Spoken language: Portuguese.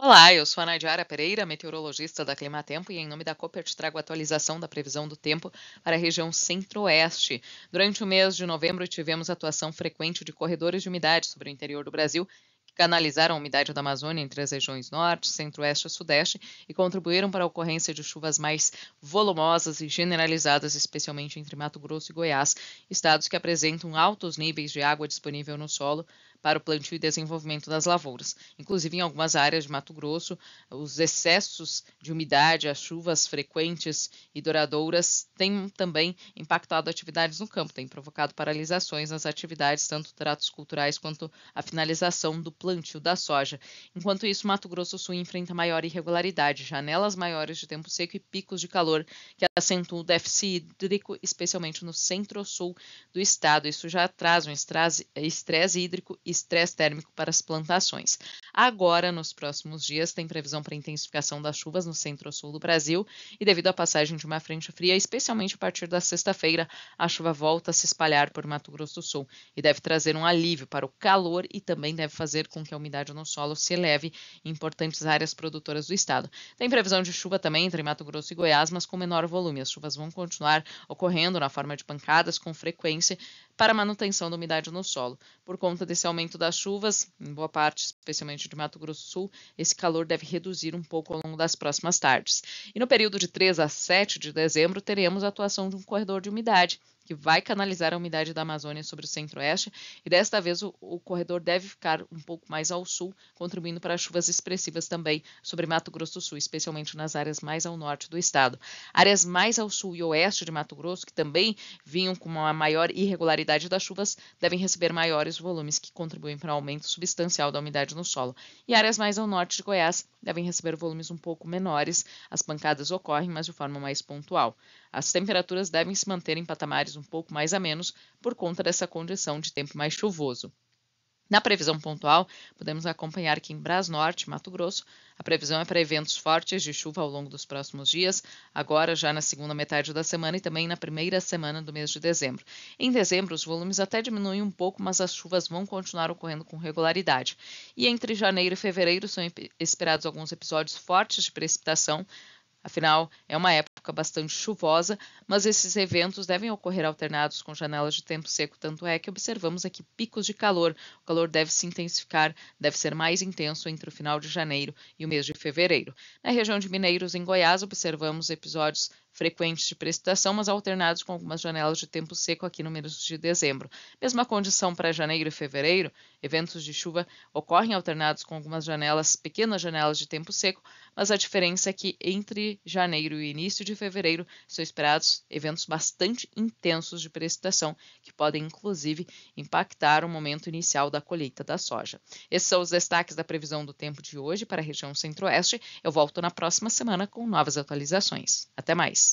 Olá, eu sou a Nadiara Pereira, meteorologista da Climatempo, e em nome da Cooper te trago a atualização da previsão do tempo para a região centro-oeste. Durante o mês de novembro, tivemos atuação frequente de corredores de umidade sobre o interior do Brasil canalizaram a umidade da Amazônia entre as regiões norte, centro-oeste e sudeste e contribuíram para a ocorrência de chuvas mais volumosas e generalizadas, especialmente entre Mato Grosso e Goiás, estados que apresentam altos níveis de água disponível no solo, para o plantio e desenvolvimento das lavouras. Inclusive, em algumas áreas de Mato Grosso, os excessos de umidade, as chuvas frequentes e duradouras, têm também impactado atividades no campo, têm provocado paralisações nas atividades, tanto tratos culturais quanto a finalização do plantio plantio da soja. Enquanto isso, Mato Grosso do Sul enfrenta maior irregularidade, janelas maiores de tempo seco e picos de calor que acentuam o déficit hídrico, especialmente no centro-sul do estado. Isso já traz um estresse hídrico e estresse térmico para as plantações. Agora, nos próximos dias, tem previsão para intensificação das chuvas no centro-sul do Brasil e devido à passagem de uma frente fria, especialmente a partir da sexta-feira, a chuva volta a se espalhar por Mato Grosso do Sul e deve trazer um alívio para o calor e também deve fazer com com que a umidade no solo se eleve em importantes áreas produtoras do estado. Tem previsão de chuva também entre Mato Grosso e Goiás, mas com menor volume. As chuvas vão continuar ocorrendo na forma de pancadas com frequência para manutenção da umidade no solo. Por conta desse aumento das chuvas, em boa parte, especialmente de Mato Grosso do Sul, esse calor deve reduzir um pouco ao longo das próximas tardes. E no período de 3 a 7 de dezembro, teremos a atuação de um corredor de umidade, que vai canalizar a umidade da Amazônia sobre o centro-oeste, e desta vez o, o, corredor deve ficar um pouco mais ao sul, contribuindo para chuvas expressivas também sobre Mato Grosso do Sul, especialmente nas áreas mais ao norte do estado. Áreas mais ao sul e oeste de Mato Grosso, que também vinham com uma maior irregularidade umidade das chuvas devem receber maiores volumes que contribuem para o aumento substancial da umidade no solo, e áreas mais ao norte de Goiás devem receber volumes um pouco menores. As pancadas ocorrem, mas de forma mais pontual. As temperaturas devem se manter em patamares um pouco mais amenos por conta dessa condição de tempo mais chuvoso. Na previsão pontual, podemos acompanhar que em Brasnorte, Mato Grosso, a previsão é para eventos fortes de chuva ao longo dos próximos dias, agora já na segunda metade da semana e também na primeira semana do mês de dezembro. Em dezembro, os volumes até diminuem um pouco, mas as chuvas vão continuar ocorrendo com regularidade. E entre janeiro e fevereiro são esperados alguns episódios fortes de precipitação, Afinal, é uma época bastante chuvosa, mas esses eventos devem ocorrer alternados com janelas de tempo seco, tanto é que observamos aqui picos de calor. O calor deve se intensificar, deve ser mais intenso entre o final de janeiro e o mês de fevereiro. Na região de Mineiros, em Goiás, observamos episódios frequentes de precipitação, mas alternados com algumas janelas de tempo seco aqui no mês de dezembro. Mesma condição para janeiro e fevereiro, eventos de chuva ocorrem alternados com algumas janelas, pequenas janelas de tempo seco, mas a diferença é que entre janeiro e início de fevereiro são esperados eventos bastante intensos de precipitação, que podem inclusive impactar o momento inicial da colheita da soja. Esses são os destaques da previsão do tempo de hoje para a região centro-oeste. Eu volto na próxima semana com novas atualizações. Até mais!